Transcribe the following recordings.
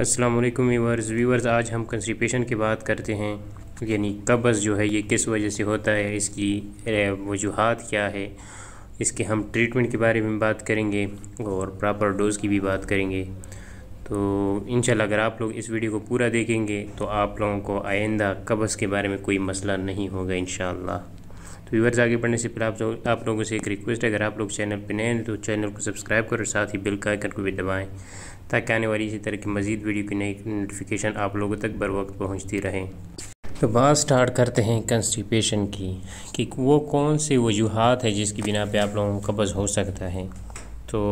अस्सलाम वालेकुम viewers viewers आज हम कंस्टिपेशन की बात करते हैं यानी कब्ज़ जो है ये किस वजह से होता है इसकी वजूहत क्या है इसके हम ट्रीटमेंट के बारे में बात करेंगे और प्रॉपर डोज़ की भी बात करेंगे तो इनशाला अगर आप लोग इस वीडियो को पूरा देखेंगे तो आप लोगों को आइंदा कब्ज़ के बारे में कोई मसला नहीं होगा इन तो व्यवर्स आगे बढ़ने से पहले आप लोग आप लोगों से एक रिक्वेस्ट है अगर आप लोग चैनल पर नए हैं तो चैनल को सब्सक्राइब करें और साथ ही बिल का आइकन को भी दबाएँ ताकि आने वाली इसी तरह की मजीद वीडियो की नई नोटिफिकेशन आप लोगों तक बर वक्त पहुँचती रहे तो बात स्टार्ट करते हैं कंस्टिपेशन की कि वो कौन सी वजूहत है जिसकी बिना पर आप लोगों को कब्ज़ हो सकता है तो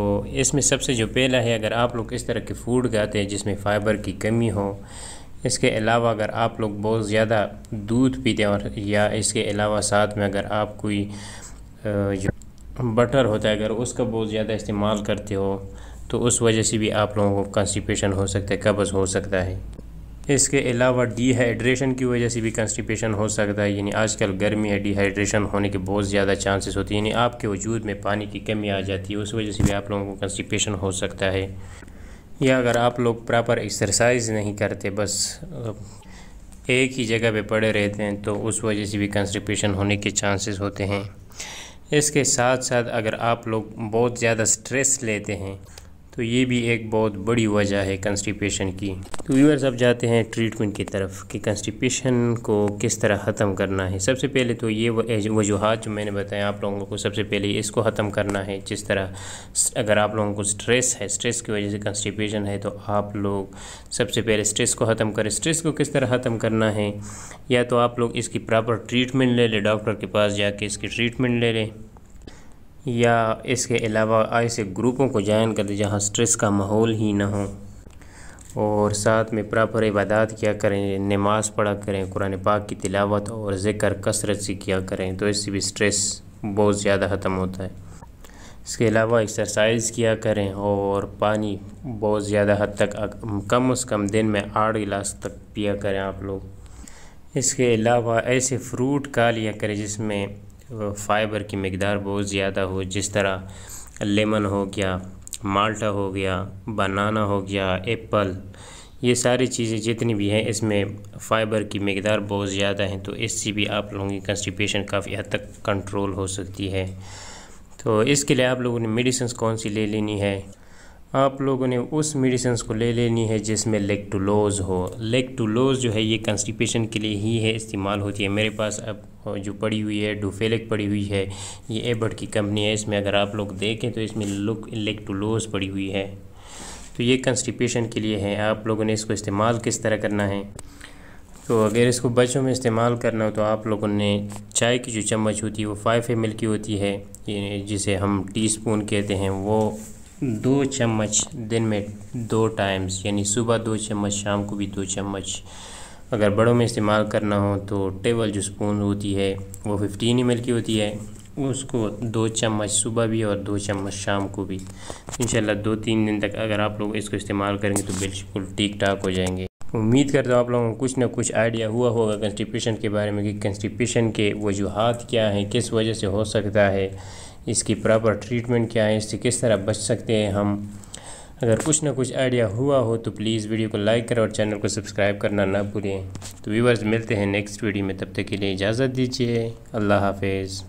इसमें सबसे जो पहला है अगर आप लोग इस तरह के फूड खाते हैं जिसमें फ़ाइबर की कमी हो इसके अलावा अगर आप लोग बहुत ज़्यादा दूध पीते हैं और या इसके अलावा साथ में अगर आप कोई बटर होता है अगर उसका बहुत ज़्यादा इस्तेमाल करते हो तो उस वजह से भी आप लोगों को कंस्टिपेशन हो सकता है कब्ज़ हो सकता है इसके अलावा डिहाइड्रेशन की वजह से भी कंस्टिपेशन हो सकता है यानी आजकल गर्मी है डिहाइड्रेशन होने के बहुत ज़्यादा चांसेस होती है यानी आपके वजूद में पानी की कमी आ जाती है उस वजह से भी आप लोगों को कंस्टिपेशन हो सकता है या अगर आप लोग प्रॉपर एक्सरसाइज नहीं करते बस एक ही जगह पे पड़े रहते हैं तो उस वजह से भी कंस्टिपेशन होने के चांसेस होते हैं इसके साथ साथ अगर आप लोग बहुत ज़्यादा स्ट्रेस लेते हैं तो ये भी एक बहुत बड़ी वजह है कंस्टिपेशन की तो व्यूअर्स अब जाते हैं ट्रीटमेंट की तरफ कि कंस्टिपेशन को किस तरह ख़त्म करना है सबसे पहले तो ये वजूहत जो मैंने बताया आप लोगों को सबसे पहले इसको ख़त्म करना है जिस तरह अगर आप लोगों को स्ट्रेस है स्ट्रेस की वजह से कंस्टिपेशन है तो आप लोग सबसे पहले स्ट्रेस को ख़त्म करें स्ट्रेस को किस तरह ख़त्म करना है या तो आप लोग इसकी प्रॉपर ट्रीटमेंट ले लें डॉक्टर के पास जाके इसकी ट्रीटमेंट ले लें या इसके अलावा ऐसे ग्रुपों को ज्वाइन कर दें जहाँ स्ट्रेस का माहौल ही ना हो और साथ में प्रॉपर इबादत किया करें नमाज़ पढ़ा करें कुरान पाक की तिलावत और ज़िक्र कसरत से किया करें तो इससे भी स्ट्रेस बहुत ज़्यादा ख़त्म होता है इसके अलावा एक्सरसाइज किया करें और पानी बहुत ज़्यादा हद तक कम से कम दिन में आठ गिलास तक पिया करें आप लोग इसके अलावा ऐसे फ्रूट का लिया करें जिसमें फ़ाइबर की मकदार बहुत ज़्यादा हो जिस तरह लेमन हो गया माल्टा हो गया बनाना हो गया एप्पल ये सारी चीज़ें जितनी भी हैं इसमें फ़ाइबर की मकदार बहुत ज़्यादा है तो इससे भी आप लोगों की कंस्टिपेशन काफ़ी हद तक कंट्रोल हो सकती है तो इसके लिए आप लोगों ने मेडिसिन कौन सी ले लेनी है आप लोगों ने उस मेडिसन्स को ले लेनी है जिसमें लेक्टुलोज हो लेक्टुलोज जो है ये कंस्टिपेशन के लिए ही है इस्तेमाल होती है मेरे पास अब जो पड़ी हुई है डोफेलिक पड़ी हुई है ये एबर्ट की कंपनी है इसमें अगर आप लोग देखें तो इसमें लुक लेक्टुलोज पड़ी हुई है तो ये कंस्टिपेशन के लिए है आप लोगों ने इसको इस्तेमाल किस तरह करना है तो अगर इसको बच्चों में इस्तेमाल करना हो तो आप लोगों ने चाय की जो चम्मच होती है वो फाइव एम की होती है जिसे हम टी कहते हैं वो दो चम्मच दिन में दो टाइम्स यानी सुबह दो चम्मच शाम को भी दो चम्मच अगर बड़ों में इस्तेमाल करना हो तो टेबल जो स्पून होती है वो फिफ्टीन ई की होती है उसको दो चम्मच सुबह भी और दो चम्मच शाम को भी इंशाल्लाह दो तीन दिन तक अगर आप लोग इसको इस्तेमाल करेंगे तो बिल्कुल ठीक ठाक हो जाएंगे उम्मीद करता हूँ आप लोगों को कुछ ना कुछ आइडिया हुआ होगा कंस्टिपेशन के बारे में कि कंस्टिपेशन के वजूहत क्या हैं किस वजह से हो सकता है इसकी प्रॉपर ट्रीटमेंट क्या है इससे किस तरह बच सकते हैं हम अगर कुछ ना कुछ आइडिया हुआ हो तो प्लीज़ वीडियो को लाइक करें और चैनल को सब्सक्राइब करना ना भूलें तो व्यूवर्स मिलते हैं नेक्स्ट वीडियो में तब तक के लिए इजाज़त दीजिए अल्लाह हाफिज़